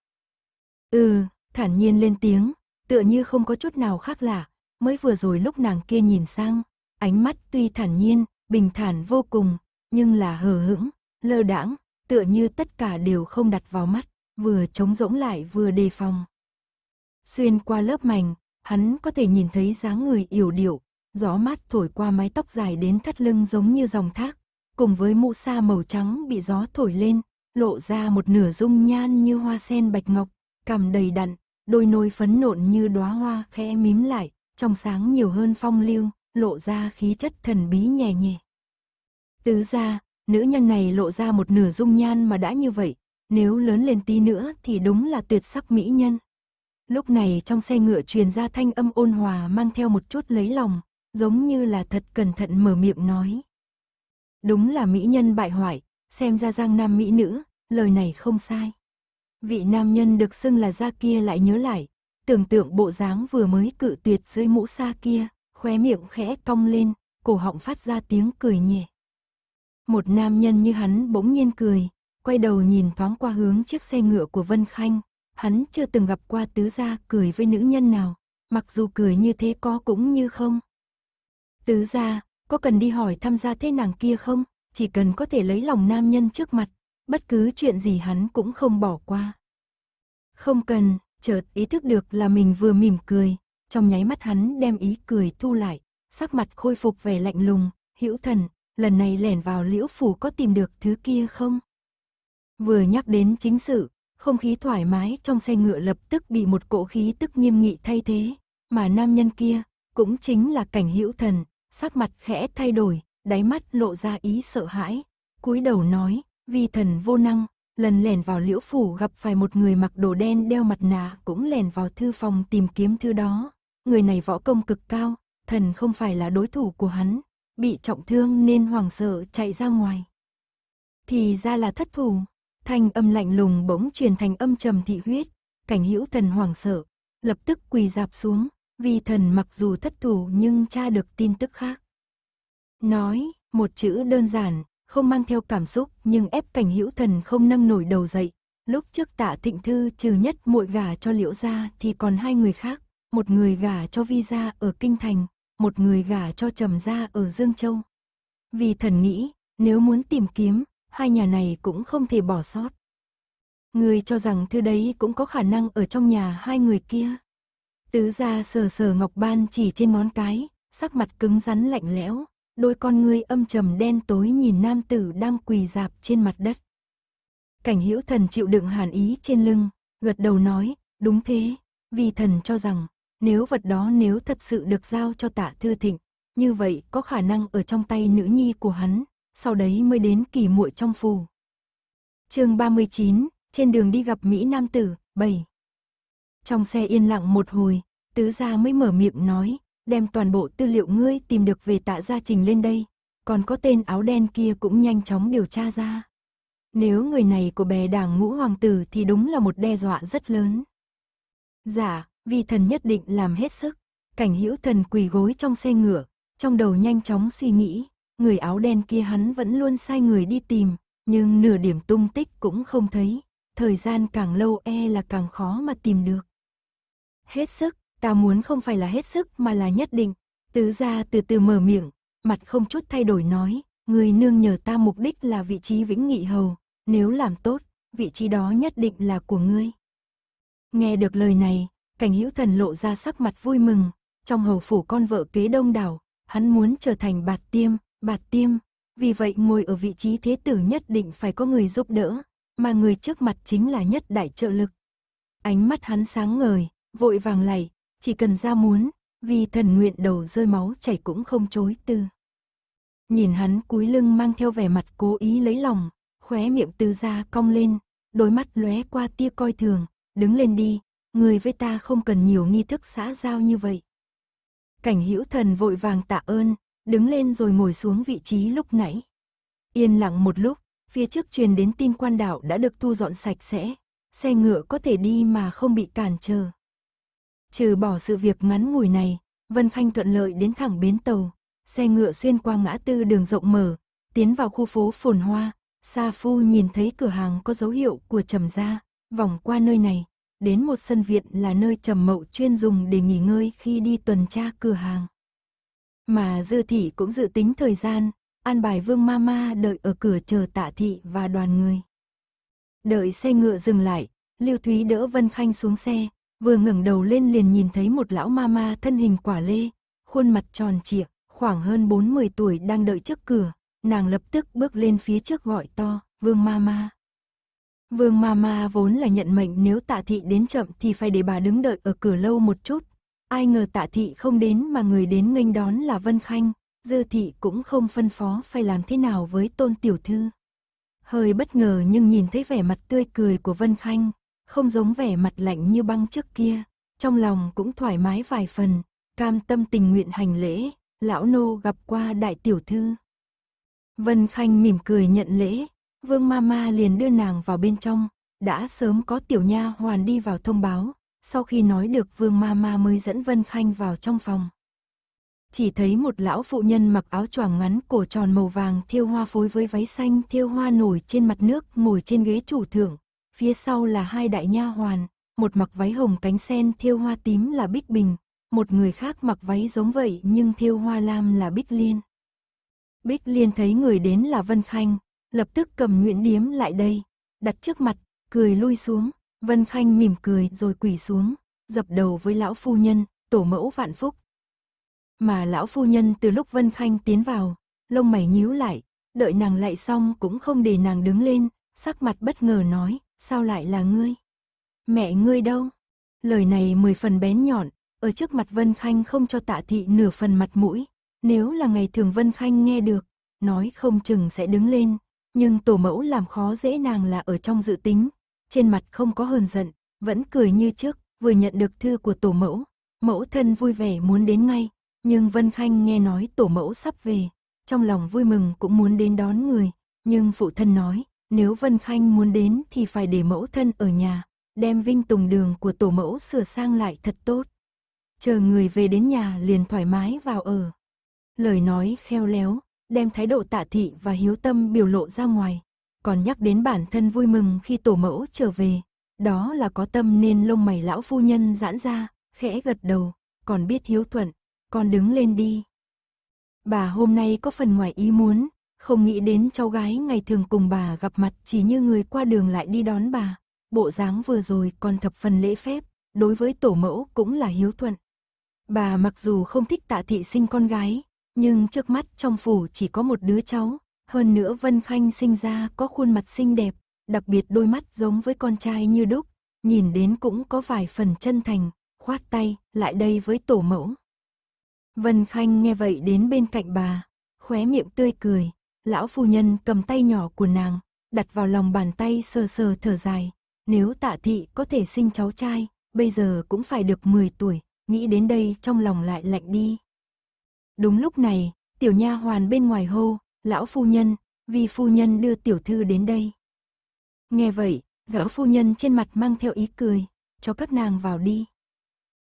Ừ, thản nhiên lên tiếng, tựa như không có chút nào khác lạ, mới vừa rồi lúc nàng kia nhìn sang, ánh mắt tuy thản nhiên, bình thản vô cùng, nhưng là hờ hững, lơ đãng, tựa như tất cả đều không đặt vào mắt, vừa trống rỗng lại vừa đề phòng. Xuyên qua lớp mảnh, hắn có thể nhìn thấy dáng người yểu điệu, gió mát thổi qua mái tóc dài đến thắt lưng giống như dòng thác, cùng với mũ sa màu trắng bị gió thổi lên, lộ ra một nửa dung nhan như hoa sen bạch ngọc, cằm đầy đặn, đôi nôi phấn nộn như đóa hoa khẽ mím lại, trong sáng nhiều hơn phong lưu, lộ ra khí chất thần bí nhẹ nhẹ. Tứ ra, nữ nhân này lộ ra một nửa dung nhan mà đã như vậy, nếu lớn lên tí nữa thì đúng là tuyệt sắc mỹ nhân. Lúc này trong xe ngựa truyền ra thanh âm ôn hòa mang theo một chút lấy lòng, giống như là thật cẩn thận mở miệng nói. Đúng là mỹ nhân bại hoại, xem ra giang nam mỹ nữ, lời này không sai. Vị nam nhân được xưng là gia kia lại nhớ lại, tưởng tượng bộ dáng vừa mới cự tuyệt dưới mũ xa kia, khóe miệng khẽ cong lên, cổ họng phát ra tiếng cười nhẹ. Một nam nhân như hắn bỗng nhiên cười, quay đầu nhìn thoáng qua hướng chiếc xe ngựa của Vân Khanh. Hắn chưa từng gặp qua tứ gia cười với nữ nhân nào, mặc dù cười như thế có cũng như không. Tứ gia, có cần đi hỏi tham gia thế nàng kia không? Chỉ cần có thể lấy lòng nam nhân trước mặt, bất cứ chuyện gì hắn cũng không bỏ qua. Không cần, chợt ý thức được là mình vừa mỉm cười, trong nháy mắt hắn đem ý cười thu lại, sắc mặt khôi phục vẻ lạnh lùng, hữu thần, lần này lẻn vào liễu phủ có tìm được thứ kia không? Vừa nhắc đến chính sự, không khí thoải mái trong xe ngựa lập tức bị một cỗ khí tức nghiêm nghị thay thế, mà nam nhân kia cũng chính là cảnh hữu thần, sắc mặt khẽ thay đổi, đáy mắt lộ ra ý sợ hãi, cúi đầu nói, vì thần vô năng, lần lẻn vào liễu phủ gặp phải một người mặc đồ đen đeo mặt nạ cũng lẻn vào thư phòng tìm kiếm thứ đó. Người này võ công cực cao, thần không phải là đối thủ của hắn, bị trọng thương nên hoảng sợ chạy ra ngoài. Thì ra là thất thủ, thanh âm lạnh lùng bỗng truyền thành âm trầm thị huyết, cảnh hữu thần hoảng sợ, lập tức quỳ dạp xuống, vì thần mặc dù thất thủ nhưng tra được tin tức khác. Nói, một chữ đơn giản, không mang theo cảm xúc nhưng ép cảnh hữu thần không nâng nổi đầu dậy. Lúc trước tạ thịnh thư trừ nhất muội gà cho liễu gia thì còn hai người khác, một người gà cho vi gia ở kinh thành, một người gả cho trầm gia ở Dương Châu. Vì thần nghĩ, nếu muốn tìm kiếm, hai nhà này cũng không thể bỏ sót. Người cho rằng thứ đấy cũng có khả năng ở trong nhà hai người kia. Tứ gia sờ sờ Ngọc Ban chỉ trên món cái, sắc mặt cứng rắn lạnh lẽo, đôi con ngươi âm trầm đen tối nhìn nam tử đang quỳ dạp trên mặt đất. Cảnh Hữu Thần chịu đựng hàn ý trên lưng, gật đầu nói, đúng thế, vì thần cho rằng nếu vật đó nếu thật sự được giao cho tạ thư thịnh, như vậy có khả năng ở trong tay nữ nhi của hắn, sau đấy mới đến kỳ muội trong phù. chương 39, trên đường đi gặp Mỹ Nam Tử, 7. Trong xe yên lặng một hồi, tứ gia mới mở miệng nói, đem toàn bộ tư liệu ngươi tìm được về tạ gia trình lên đây, còn có tên áo đen kia cũng nhanh chóng điều tra ra. Nếu người này của bè đảng ngũ hoàng tử thì đúng là một đe dọa rất lớn. Dạ, vi thần nhất định làm hết sức. Cảnh hữu thần quỳ gối trong xe ngựa, trong đầu nhanh chóng suy nghĩ, người áo đen kia hắn vẫn luôn sai người đi tìm, nhưng nửa điểm tung tích cũng không thấy, thời gian càng lâu e là càng khó mà tìm được. Hết sức, ta muốn không phải là hết sức mà là nhất định, tứ ra từ từ mở miệng, mặt không chút thay đổi nói, người nương nhờ ta mục đích là vị trí vĩnh nghị hầu, nếu làm tốt, vị trí đó nhất định là của ngươi. Nghe được lời này, Cảnh hữu thần lộ ra sắc mặt vui mừng, trong hầu phủ con vợ kế đông đảo, hắn muốn trở thành bạt tiêm, bạt tiêm, vì vậy ngồi ở vị trí thế tử nhất định phải có người giúp đỡ, mà người trước mặt chính là nhất đại trợ lực. Ánh mắt hắn sáng ngời, vội vàng lạy, chỉ cần ra muốn, vì thần nguyện đầu rơi máu chảy cũng không chối từ. Nhìn hắn cúi lưng mang theo vẻ mặt cố ý lấy lòng, khóe miệng tư ra cong lên, đôi mắt lóe qua tia coi thường, đứng lên đi, người với ta không cần nhiều nghi thức xã giao như vậy. Cảnh hữu thần vội vàng tạ ơn, đứng lên rồi ngồi xuống vị trí lúc nãy. Yên lặng một lúc, phía trước truyền đến tin quan đảo đã được thu dọn sạch sẽ, xe ngựa có thể đi mà không bị cản trở. Trừ bỏ sự việc ngắn ngủi này, Vân Khanh thuận lợi đến thẳng bến tàu, xe ngựa xuyên qua ngã tư đường rộng mở, tiến vào khu phố phồn hoa, Sa Phu nhìn thấy cửa hàng có dấu hiệu của trầm gia, vòng qua nơi này, đến một sân viện là nơi trầm mậu chuyên dùng để nghỉ ngơi khi đi tuần tra cửa hàng. Mà dư thị cũng dự tính thời gian, an bài vương ma ma đợi ở cửa chờ tạ thị và đoàn người. Đợi xe ngựa dừng lại, Lưu Thúy đỡ Vân Khanh xuống xe, vừa ngẩng đầu lên liền nhìn thấy một lão ma ma thân hình quả lê, khuôn mặt tròn trịa, khoảng hơn 40 tuổi đang đợi trước cửa, nàng lập tức bước lên phía trước gọi to, vương ma ma. Vương Ma vốn là nhận mệnh nếu tạ thị đến chậm thì phải để bà đứng đợi ở cửa lâu một chút. Ai ngờ tạ thị không đến mà người đến nghênh đón là Vân Khanh, dư thị cũng không phân phó phải làm thế nào với tôn tiểu thư. Hơi bất ngờ nhưng nhìn thấy vẻ mặt tươi cười của Vân Khanh, không giống vẻ mặt lạnh như băng trước kia, trong lòng cũng thoải mái vài phần, cam tâm tình nguyện hành lễ, lão nô gặp qua đại tiểu thư. Vân Khanh mỉm cười nhận lễ, Vương Mama liền đưa nàng vào bên trong, đã sớm có tiểu nha hoàn đi vào thông báo, sau khi nói được Vương Mama mới dẫn Vân Khanh vào trong phòng. Chỉ thấy một lão phụ nhân mặc áo choàng ngắn cổ tròn màu vàng thiêu hoa phối với váy xanh thiêu hoa nổi trên mặt nước ngồi trên ghế chủ thượng. phía sau là hai đại nha hoàn, một mặc váy hồng cánh sen thiêu hoa tím là Bích Bình, một người khác mặc váy giống vậy nhưng thiêu hoa lam là Bích Liên. Bích Liên thấy người đến là Vân Khanh, lập tức cầm Nguyễn Điếm lại đây, đặt trước mặt, cười lui xuống, Vân Khanh mỉm cười rồi quỳ xuống, dập đầu với lão phu nhân, tổ mẫu vạn phúc. Mà lão phu nhân từ lúc Vân Khanh tiến vào, lông mày nhíu lại, đợi nàng lại xong cũng không để nàng đứng lên, sắc mặt bất ngờ nói, sao lại là ngươi? Mẹ ngươi đâu? Lời này mười phần bén nhọn, ở trước mặt Vân Khanh không cho tạ thị nửa phần mặt mũi, nếu là ngày thường Vân Khanh nghe được, nói không chừng sẽ đứng lên, nhưng tổ mẫu làm khó dễ nàng là ở trong dự tính, trên mặt không có hờn giận, vẫn cười như trước, vừa nhận được thư của tổ mẫu, mẫu thân vui vẻ muốn đến ngay, nhưng Vân Khanh nghe nói tổ mẫu sắp về, trong lòng vui mừng cũng muốn đến đón người, nhưng phụ thân nói, nếu Vân Khanh muốn đến thì phải để mẫu thân ở nhà, đem vinh tùng đường của tổ mẫu sửa sang lại thật tốt. Chờ người về đến nhà liền thoải mái vào ở. Lời nói khéo léo, đem thái độ tạ thị và hiếu tâm biểu lộ ra ngoài. Còn nhắc đến bản thân vui mừng khi tổ mẫu trở về, đó là có tâm nên lông mày lão phu nhân giãn ra, khẽ gật đầu, còn biết hiếu thuận, còn đứng lên đi. Bà hôm nay có phần ngoài ý muốn, không nghĩ đến cháu gái ngày thường cùng bà gặp mặt chỉ như người qua đường lại đi đón bà. Bộ dáng vừa rồi còn thập phần lễ phép, đối với tổ mẫu cũng là hiếu thuận. Bà mặc dù không thích tạ thị sinh con gái, nhưng trước mắt trong phủ chỉ có một đứa cháu, hơn nữa Vân Khanh sinh ra có khuôn mặt xinh đẹp, đặc biệt đôi mắt giống với con trai như đúc, nhìn đến cũng có vài phần chân thành, khoát tay, lại đây với tổ mẫu. Vân Khanh nghe vậy đến bên cạnh bà, khóe miệng tươi cười, lão phu nhân cầm tay nhỏ của nàng, đặt vào lòng bàn tay sờ sờ thở dài, nếu tạ thị có thể sinh cháu trai, bây giờ cũng phải được 10 tuổi, nghĩ đến đây trong lòng lại lạnh đi. Đúng lúc này, tiểu nha hoàn bên ngoài hô, lão phu nhân, vì phu nhân đưa tiểu thư đến đây. Nghe vậy, gỡ phu nhân trên mặt mang theo ý cười, cho các nàng vào đi.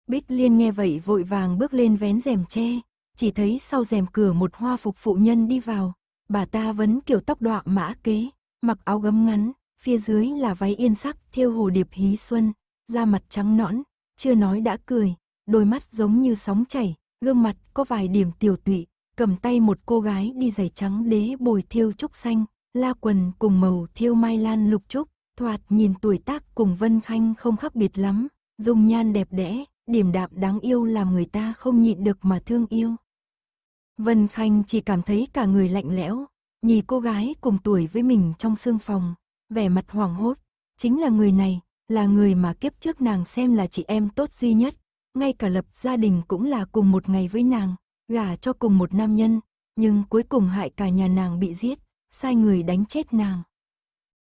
Bích liên nghe vậy vội vàng bước lên vén rèm che, chỉ thấy sau rèm cửa một hoa phục phụ nhân đi vào, bà ta vấn kiểu tóc đọa mã kế, mặc áo gấm ngắn, phía dưới là váy yên sắc thêu hồ điệp hí xuân, da mặt trắng nõn, chưa nói đã cười, đôi mắt giống như sóng chảy, gương mặt có vài điểm tiểu tụy, cầm tay một cô gái đi giày trắng đế bồi thiêu trúc xanh, la quần cùng màu thiêu mai lan lục trúc, thoạt nhìn tuổi tác cùng Vân Khanh không khác biệt lắm, dung nhan đẹp đẽ, điểm đạm đáng yêu làm người ta không nhịn được mà thương yêu. Vân Khanh chỉ cảm thấy cả người lạnh lẽo, nhìn cô gái cùng tuổi với mình trong sương phòng, vẻ mặt hoảng hốt, chính là người này, là người mà kiếp trước nàng xem là chị em tốt duy nhất, ngay cả lập gia đình cũng là cùng một ngày với nàng, gả cho cùng một nam nhân, nhưng cuối cùng hại cả nhà nàng bị giết, sai người đánh chết nàng.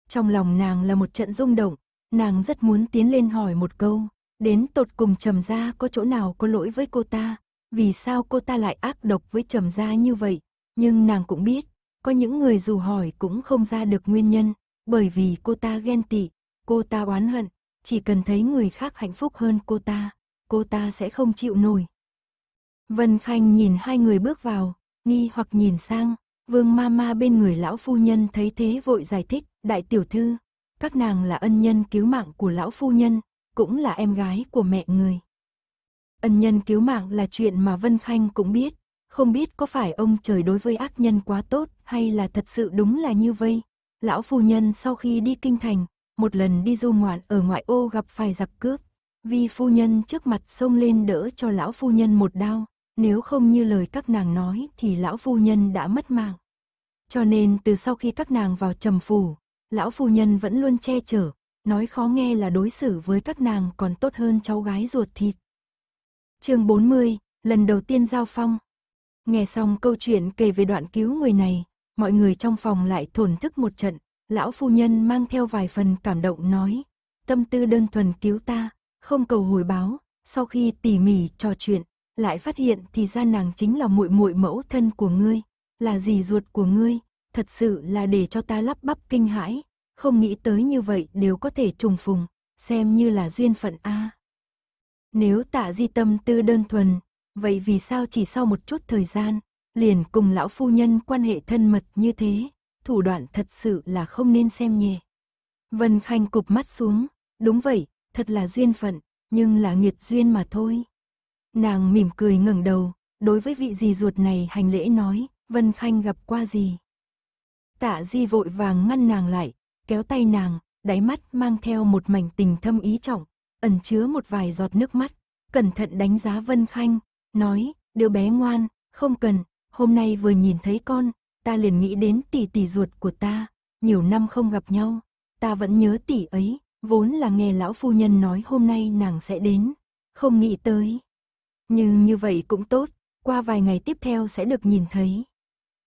Trong lòng nàng là một trận rung động, nàng rất muốn tiến lên hỏi một câu, đến tột cùng trầm gia có chỗ nào có lỗi với cô ta, vì sao cô ta lại ác độc với trầm gia như vậy, nhưng nàng cũng biết, có những người dù hỏi cũng không ra được nguyên nhân, bởi vì cô ta ghen tị, cô ta oán hận, chỉ cần thấy người khác hạnh phúc hơn cô ta, cô ta sẽ không chịu nổi. Vân Khanh nhìn hai người bước vào, nghi hoặc nhìn sang, vương ma ma bên người lão phu nhân thấy thế vội giải thích, đại tiểu thư, các nàng là ân nhân cứu mạng của lão phu nhân, cũng là em gái của mẹ người. Ân nhân cứu mạng là chuyện mà Vân Khanh cũng biết, không biết có phải ông trời đối với ác nhân quá tốt hay là thật sự đúng là như vây. Lão phu nhân sau khi đi kinh thành, một lần đi du ngoạn ở ngoại ô gặp phải giặc cướp, vi phu nhân trước mặt xông lên đỡ cho lão phu nhân một đau nếu không như lời các nàng nói thì lão phu nhân đã mất mạng. Cho nên từ sau khi các nàng vào trầm phủ, lão phu nhân vẫn luôn che chở, nói khó nghe là đối xử với các nàng còn tốt hơn cháu gái ruột thịt. chương 40, lần đầu tiên giao phong. Nghe xong câu chuyện kể về đoạn cứu người này, mọi người trong phòng lại thổn thức một trận, lão phu nhân mang theo vài phần cảm động nói, tâm tư đơn thuần cứu ta, không cầu hồi báo, sau khi tỉ mỉ trò chuyện, lại phát hiện thì ra nàng chính là muội muội mẫu thân của ngươi, là dì ruột của ngươi, thật sự là để cho ta lắp bắp kinh hãi, không nghĩ tới như vậy đều có thể trùng phùng, xem như là duyên phận a. Nếu Tạ Di tâm tư đơn thuần, vậy vì sao chỉ sau một chút thời gian, liền cùng lão phu nhân quan hệ thân mật như thế, thủ đoạn thật sự là không nên xem nhẹ. Vân Khanh cụp mắt xuống, đúng vậy, thật là duyên phận, nhưng là nghiệt duyên mà thôi. Nàng mỉm cười ngẩng đầu, đối với vị dì ruột này hành lễ nói, Vân Khanh gặp qua gì. Tạ di vội vàng ngăn nàng lại, kéo tay nàng, đáy mắt mang theo một mảnh tình thâm ý trọng, ẩn chứa một vài giọt nước mắt, cẩn thận đánh giá Vân Khanh, nói, đứa bé ngoan, không cần, hôm nay vừa nhìn thấy con, ta liền nghĩ đến tỷ tỷ ruột của ta, nhiều năm không gặp nhau, ta vẫn nhớ tỷ ấy, Vốn là nghe lão phu nhân nói hôm nay nàng sẽ đến, không nghĩ tới. Nhưng như vậy cũng tốt, qua vài ngày tiếp theo sẽ được nhìn thấy.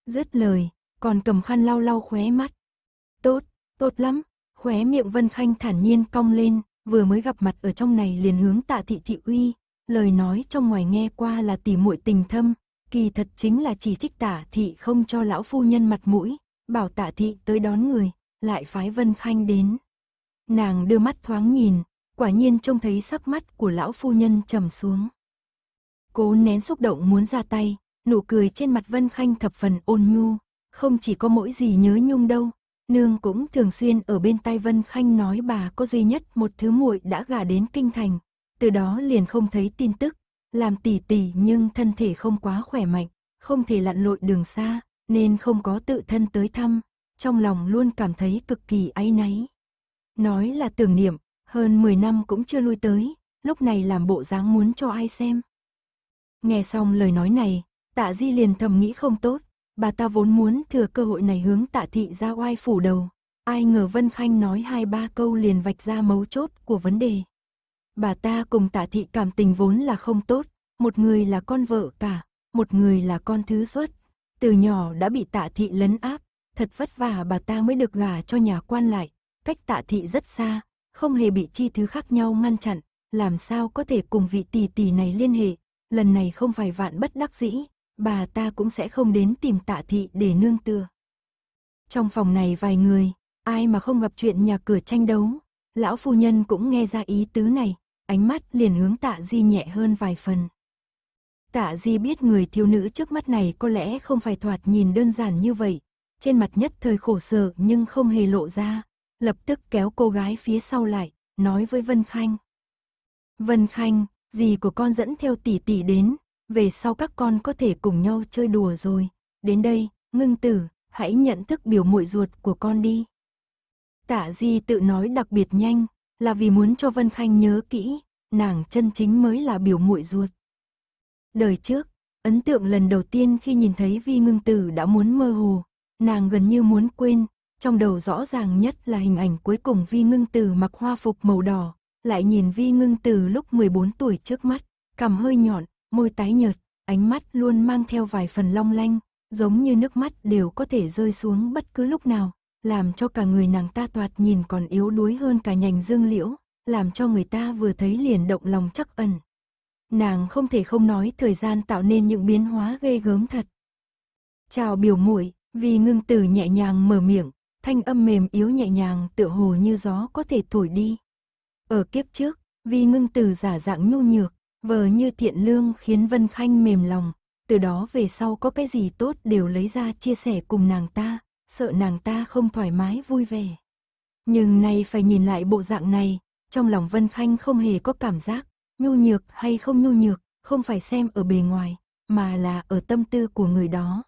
Dứt lời, còn cầm khăn lau lau khóe mắt. Tốt, tốt lắm, khóe miệng Vân Khanh thản nhiên cong lên, vừa mới gặp mặt ở trong này liền hướng tạ thị thị uy, lời nói trong ngoài nghe qua là tỉ muội tình thâm, kỳ thật chính là chỉ trích tả thị không cho lão phu nhân mặt mũi, bảo tạ thị tới đón người, lại phái Vân Khanh đến. Nàng đưa mắt thoáng nhìn, quả nhiên trông thấy sắc mắt của lão phu nhân trầm xuống. Cố nén xúc động muốn ra tay, nụ cười trên mặt Vân Khanh thập phần ôn nhu, không chỉ có mỗi gì nhớ nhung đâu, nương cũng thường xuyên ở bên tai Vân Khanh nói bà có duy nhất một thứ muội đã gả đến kinh thành, từ đó liền không thấy tin tức, làm tỷ tỷ nhưng thân thể không quá khỏe mạnh, không thể lặn lội đường xa, nên không có tự thân tới thăm, trong lòng luôn cảm thấy cực kỳ áy náy. Nói là tưởng niệm, hơn 10 năm cũng chưa lui tới, lúc này làm bộ dáng muốn cho ai xem. Nghe xong lời nói này, tạ di liền thầm nghĩ không tốt, bà ta vốn muốn thừa cơ hội này hướng tạ thị ra oai phủ đầu. Ai ngờ Vân Khanh nói hai ba câu liền vạch ra mấu chốt của vấn đề. Bà ta cùng tạ thị cảm tình vốn là không tốt, một người là con vợ cả, một người là con thứ xuất. Từ nhỏ đã bị tạ thị lấn áp, thật vất vả bà ta mới được gả cho nhà quan lại, cách tạ thị rất xa, không hề bị chi thứ khác nhau ngăn chặn, làm sao có thể cùng vị tỷ tỷ này liên hệ, lần này không phải vạn bất đắc dĩ, bà ta cũng sẽ không đến tìm tạ thị để nương tựa. Trong phòng này vài người, ai mà không gặp chuyện nhà cửa tranh đấu, lão phu nhân cũng nghe ra ý tứ này, ánh mắt liền hướng tạ di nhẹ hơn vài phần. Tạ di biết người thiếu nữ trước mắt này có lẽ không phải thoạt nhìn đơn giản như vậy, trên mặt nhất thời khổ sở nhưng không hề lộ ra, lập tức kéo cô gái phía sau lại, nói với Vân Khanh. Vân Khanh, dì của con dẫn theo tỷ tỷ đến, về sau các con có thể cùng nhau chơi đùa rồi. Đến đây, ngưng tử, hãy nhận thức biểu muội ruột của con đi. Tả di tự nói đặc biệt nhanh, là vì muốn cho Vân Khanh nhớ kỹ, nàng chân chính mới là biểu muội ruột. Đời trước, ấn tượng lần đầu tiên khi nhìn thấy Vi Ngưng Tử đã muốn mơ hồ, nàng gần như muốn quên, trong đầu rõ ràng nhất là hình ảnh cuối cùng Vi Ngưng từ mặc hoa phục màu đỏ, lại nhìn Vi Ngưng từ lúc 14 tuổi trước mắt, cằm hơi nhọn, môi tái nhợt, ánh mắt luôn mang theo vài phần long lanh, giống như nước mắt đều có thể rơi xuống bất cứ lúc nào, làm cho cả người nàng ta toạt nhìn còn yếu đuối hơn cả nhành dương liễu, làm cho người ta vừa thấy liền động lòng chắc ẩn. Nàng không thể không nói thời gian tạo nên những biến hóa ghê gớm thật. Chào biểu muội, vì ngưng từ nhẹ nhàng mở miệng, thanh âm mềm yếu nhẹ nhàng tựa hồ như gió có thể thổi đi. Ở kiếp trước, vì ngưng từ giả dạng nhu nhược, vờ như thiện lương khiến Vân Khanh mềm lòng, từ đó về sau có cái gì tốt đều lấy ra chia sẻ cùng nàng ta, sợ nàng ta không thoải mái vui vẻ. Nhưng nay phải nhìn lại bộ dạng này, trong lòng Vân Khanh không hề có cảm giác, nhu nhược hay không nhu nhược, không phải xem ở bề ngoài, mà là ở tâm tư của người đó.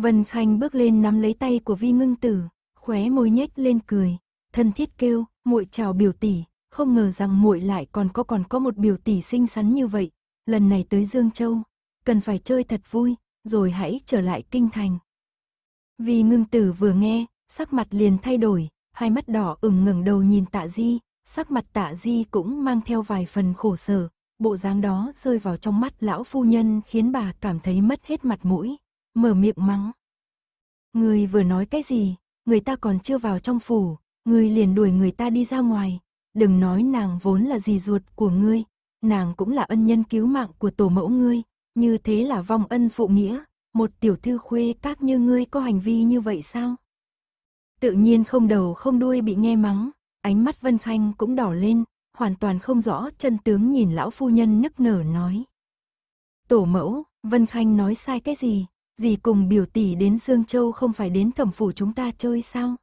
Vân Khanh bước lên nắm lấy tay của Vi Ngưng Tử, khóe môi nhếch lên cười, thân thiết kêu, muội chào biểu tỷ, không ngờ rằng muội lại còn có còn có một biểu tỷ xinh xắn như vậy, lần này tới Dương Châu, cần phải chơi thật vui, rồi hãy trở lại kinh thành. Vi Ngưng Tử vừa nghe, sắc mặt liền thay đổi, hai mắt đỏ ửng ngẩng đầu nhìn Tạ Di, sắc mặt Tạ Di cũng mang theo vài phần khổ sở, bộ dáng đó rơi vào trong mắt lão phu nhân khiến bà cảm thấy mất hết mặt mũi mở miệng mắng. Người vừa nói cái gì, người ta còn chưa vào trong phủ, người liền đuổi người ta đi ra ngoài, đừng nói nàng vốn là gì ruột của ngươi, nàng cũng là ân nhân cứu mạng của tổ mẫu ngươi, như thế là vong ân phụ nghĩa, một tiểu thư khuê các như ngươi có hành vi như vậy sao? Tự nhiên không đầu không đuôi bị nghe mắng, ánh mắt Vân Khanh cũng đỏ lên, hoàn toàn không rõ chân tướng nhìn lão phu nhân nức nở nói. Tổ mẫu, Vân Khanh nói sai cái gì, dì cùng biểu tỷ đến Dương Châu không phải đến thẩm phủ chúng ta chơi sao?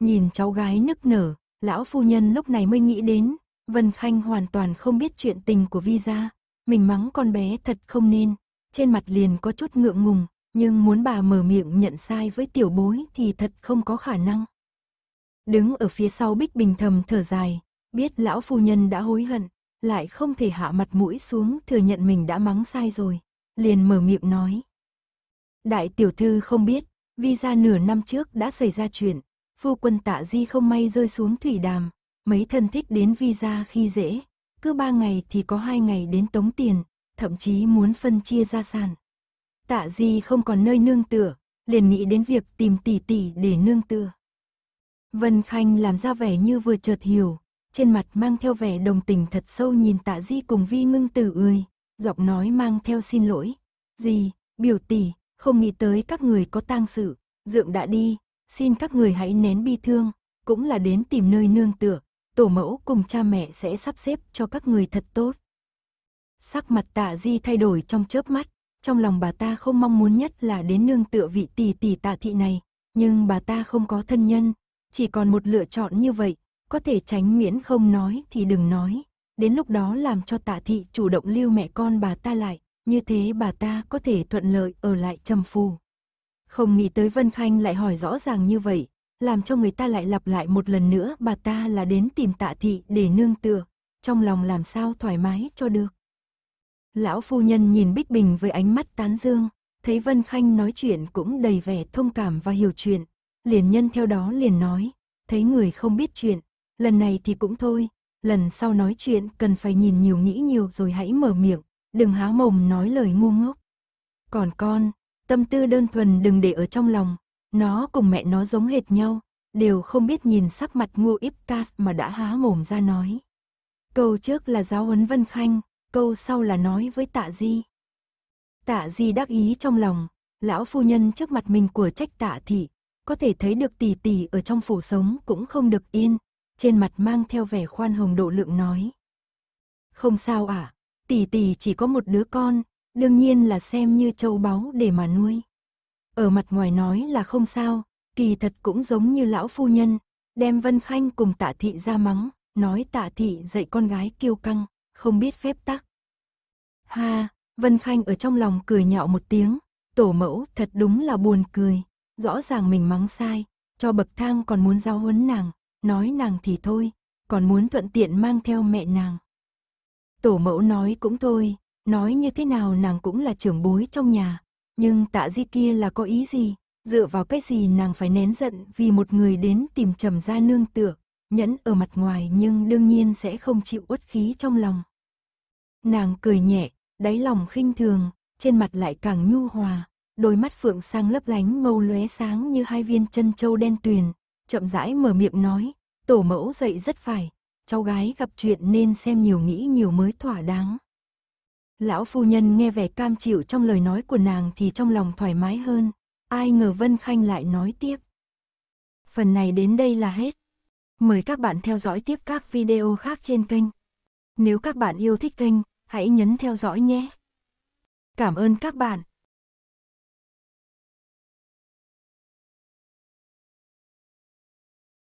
Nhìn cháu gái nức nở, lão phu nhân lúc này mới nghĩ đến, Vân Khanh hoàn toàn không biết chuyện tình của Vi gia, mình mắng con bé thật không nên, trên mặt liền có chút ngượng ngùng, nhưng muốn bà mở miệng nhận sai với tiểu bối thì thật không có khả năng. Đứng ở phía sau Bích Bình thầm thở dài, biết lão phu nhân đã hối hận, lại không thể hạ mặt mũi xuống thừa nhận mình đã mắng sai rồi, liền mở miệng nói, Đại tiểu thư không biết, visa nửa năm trước đã xảy ra chuyện, phu quân tạ di không may rơi xuống thủy đàm, mấy thân thích đến visa khi dễ, cứ ba ngày thì có hai ngày đến tống tiền, thậm chí muốn phân chia gia sản. Tạ di không còn nơi nương tựa, liền nghĩ đến việc tìm tỷ tỷ để nương tựa. Vân Khanh làm ra vẻ như vừa chợt hiểu, trên mặt mang theo vẻ đồng tình thật sâu nhìn tạ di cùng vi ngưng tử ươi, giọng nói mang theo xin lỗi. Gì, biểu tỷ, không nghĩ tới các người có tang sự, dượng đã đi, xin các người hãy nén bi thương, cũng là đến tìm nơi nương tựa, tổ mẫu cùng cha mẹ sẽ sắp xếp cho các người thật tốt. Sắc mặt tạ di thay đổi trong chớp mắt, trong lòng bà ta không mong muốn nhất là đến nương tựa vị tỷ tỷ tạ thị này, nhưng bà ta không có thân nhân, chỉ còn một lựa chọn như vậy, có thể tránh miễn không nói thì đừng nói, đến lúc đó làm cho tạ thị chủ động lưu mẹ con bà ta lại, như thế bà ta có thể thuận lợi ở lại trầm phu Không nghĩ tới Vân Khanh lại hỏi rõ ràng như vậy, làm cho người ta lại lặp lại một lần nữa bà ta là đến tìm tạ thị để nương tựa, trong lòng làm sao thoải mái cho được. Lão phu nhân nhìn Bích Bình với ánh mắt tán dương, thấy Vân Khanh nói chuyện cũng đầy vẻ thông cảm và hiểu chuyện, liền nhân theo đó liền nói, thấy người không biết chuyện, lần này thì cũng thôi, lần sau nói chuyện cần phải nhìn nhiều nghĩ nhiều rồi hãy mở miệng, đừng há mồm nói lời ngu ngốc. Còn con, tâm tư đơn thuần đừng để ở trong lòng, nó cùng mẹ nó giống hệt nhau, đều không biết nhìn sắc mặt ngu íp cas mà đã há mồm ra nói. Câu trước là giáo huấn Vân Khanh, câu sau là nói với tạ di. Tạ di đắc ý trong lòng, lão phu nhân trước mặt mình của trách tạ thị, có thể thấy được tỷ tỷ ở trong phủ sống cũng không được yên, trên mặt mang theo vẻ khoan hồng độ lượng nói. Không sao à, tỷ tỷ chỉ có một đứa con, đương nhiên là xem như châu báu để mà nuôi. Ở mặt ngoài nói là không sao, kỳ thật cũng giống như lão phu nhân, đem Vân Khanh cùng tạ thị ra mắng, nói tạ thị dạy con gái kiêu căng, không biết phép tắc. Ha, Vân Khanh ở trong lòng cười nhạo một tiếng, tổ mẫu thật đúng là buồn cười, rõ ràng mình mắng sai, cho bậc thang còn muốn giao huấn nàng, nói nàng thì thôi, còn muốn thuận tiện mang theo mẹ nàng. Tổ mẫu nói cũng thôi, nói như thế nào nàng cũng là trưởng bối trong nhà, nhưng tạ di kia là có ý gì, dựa vào cái gì nàng phải nén giận vì một người đến tìm trầm gia nương tựa, nhẫn ở mặt ngoài nhưng đương nhiên sẽ không chịu uất khí trong lòng. Nàng cười nhẹ, đáy lòng khinh thường, trên mặt lại càng nhu hòa, đôi mắt phượng sang lấp lánh mâu lóe sáng như hai viên chân châu đen tuyền, chậm rãi mở miệng nói, tổ mẫu dậy rất phải, cháu gái gặp chuyện nên xem nhiều nghĩ nhiều mới thỏa đáng. Lão phu nhân nghe vẻ cam chịu trong lời nói của nàng thì trong lòng thoải mái hơn, ai ngờ Vân Khanh lại nói tiếp. Phần này đến đây là hết. Mời các bạn theo dõi tiếp các video khác trên kênh. Nếu các bạn yêu thích kênh, hãy nhấn theo dõi nhé. Cảm ơn các bạn.